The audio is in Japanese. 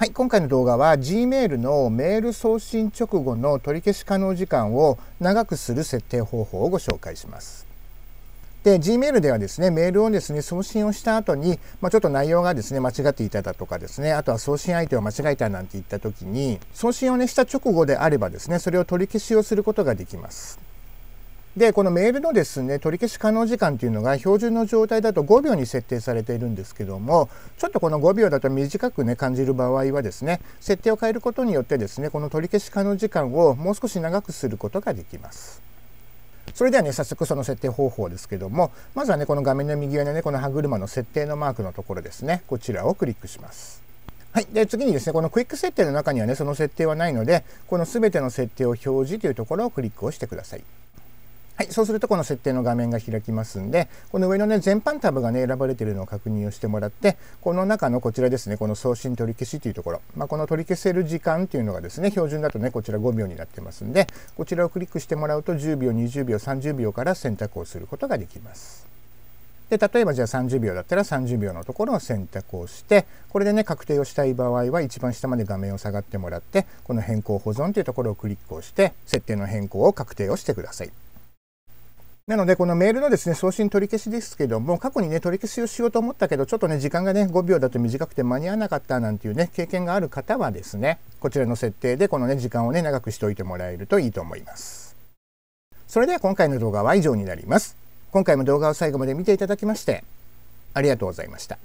はい、今回の動画は Gmail のメール送信直後の取り消し可能時間を長くする設定方法をご紹介します。で、Gmail ではですね、メールをですね、送信をした後に、まあ、ちょっと内容がですね、間違っていただとかですね、あとは送信相手を間違えたなんて言った時に、送信をね、した直後であればですね、それを取り消しをすることができます。でこのメールのですね取り消し可能時間というのが標準の状態だと5秒に設定されているんですけどもちょっとこの5秒だと短くね感じる場合はですね設定を変えることによってですねこの取り消し可能時間をもう少し長くすることができます。それではね早速その設定方法ですけどもまずはねこの画面の右上のねこの歯車の設定のマークのところですねこちらをクリックします。はい。で、次にですね、このクイック設定の中にはね、その設定はないので、この全ての設定を表示というところをクリックをしてください。はい、そうするとこの設定の画面が開きますんで、この上のね、全般タブがね、選ばれているのを確認をしてもらって、この中のこちらですね、この送信取り消しというところ、まあ、この取り消せる時間というのがですね、標準だとね、こちら5秒になってますんで、こちらをクリックしてもらうと10秒、20秒、30秒から選択をすることができます。で例えばじゃあ30秒だったら30秒のところを選択をしてこれでね確定をしたい場合は一番下まで画面を下がってもらってこの変更保存というところをクリックをして設定の変更を確定をしてください。なので、このメールのですね、送信取り消しですけども、過去にね、取り消しをしようと思ったけど、ちょっとね、時間がね、5秒だと短くて間に合わなかったなんていうね、経験がある方はですね、こちらの設定でこのね、時間をね、長くしておいてもらえるといいと思います。それでは今回の動画は以上になります。今回も動画を最後まで見ていただきまして、ありがとうございました。